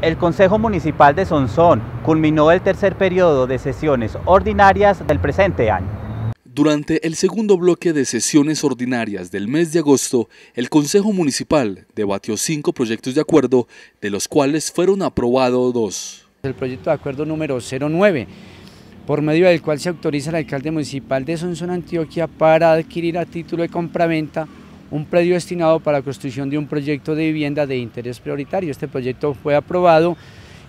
El Consejo Municipal de Sonsón culminó el tercer periodo de sesiones ordinarias del presente año. Durante el segundo bloque de sesiones ordinarias del mes de agosto, el Consejo Municipal debatió cinco proyectos de acuerdo, de los cuales fueron aprobados dos. El proyecto de acuerdo número 09, por medio del cual se autoriza al alcalde municipal de Sonsón, Antioquia, para adquirir a título de compraventa un predio destinado para la construcción de un proyecto de vivienda de interés prioritario. Este proyecto fue aprobado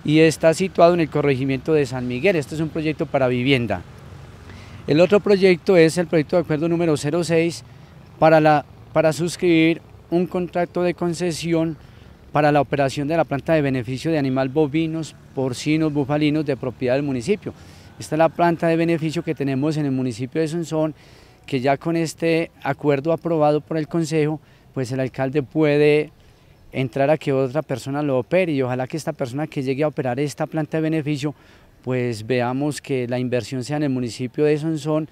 y está situado en el corregimiento de San Miguel. Este es un proyecto para vivienda. El otro proyecto es el proyecto de acuerdo número 06 para, la, para suscribir un contrato de concesión para la operación de la planta de beneficio de animal bovinos, porcinos, bufalinos de propiedad del municipio. Esta es la planta de beneficio que tenemos en el municipio de Sonsón que ya con este acuerdo aprobado por el Consejo, pues el alcalde puede entrar a que otra persona lo opere y ojalá que esta persona que llegue a operar esta planta de beneficio, pues veamos que la inversión sea en el municipio de Sonsón,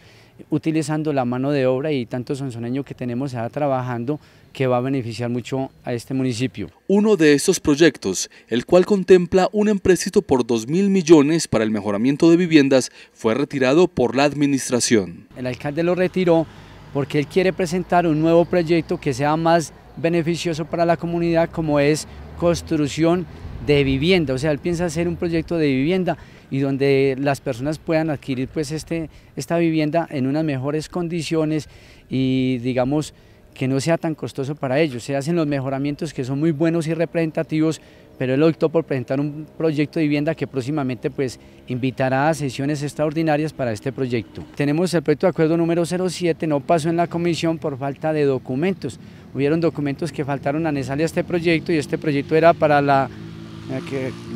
utilizando la mano de obra y tanto sonsoneño que tenemos ahora trabajando que va a beneficiar mucho a este municipio. Uno de estos proyectos, el cual contempla un empréstito por 2 mil millones para el mejoramiento de viviendas, fue retirado por la administración. El alcalde lo retiró porque él quiere presentar un nuevo proyecto que sea más beneficioso para la comunidad como es construcción de vivienda, o sea, él piensa hacer un proyecto de vivienda y donde las personas puedan adquirir pues este, esta vivienda en unas mejores condiciones y digamos que no sea tan costoso para ellos. Se hacen los mejoramientos que son muy buenos y representativos, pero él optó por presentar un proyecto de vivienda que próximamente pues invitará a sesiones extraordinarias para este proyecto. Tenemos el proyecto de acuerdo número 07, no pasó en la comisión por falta de documentos. Hubieron documentos que faltaron a Nesalia a este proyecto y este proyecto era para la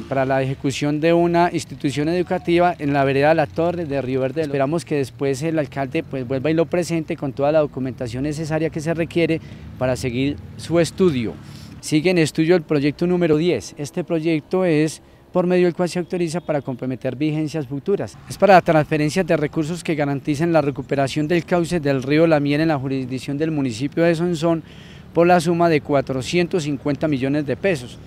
para la ejecución de una institución educativa en la vereda de la Torre de Río Verde. Esperamos que después el alcalde pues, vuelva y lo presente con toda la documentación necesaria que se requiere para seguir su estudio. Sigue en estudio el proyecto número 10. Este proyecto es por medio del cual se autoriza para comprometer vigencias futuras. Es para la transferencia de recursos que garanticen la recuperación del cauce del río La Miel en la jurisdicción del municipio de Sonsón por la suma de 450 millones de pesos.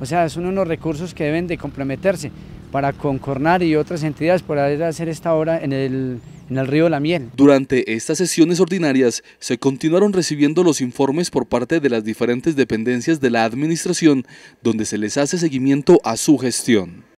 O sea, son unos recursos que deben de comprometerse para concornar y otras entidades por hacer esta obra en el, en el río La Miel. Durante estas sesiones ordinarias se continuaron recibiendo los informes por parte de las diferentes dependencias de la administración, donde se les hace seguimiento a su gestión.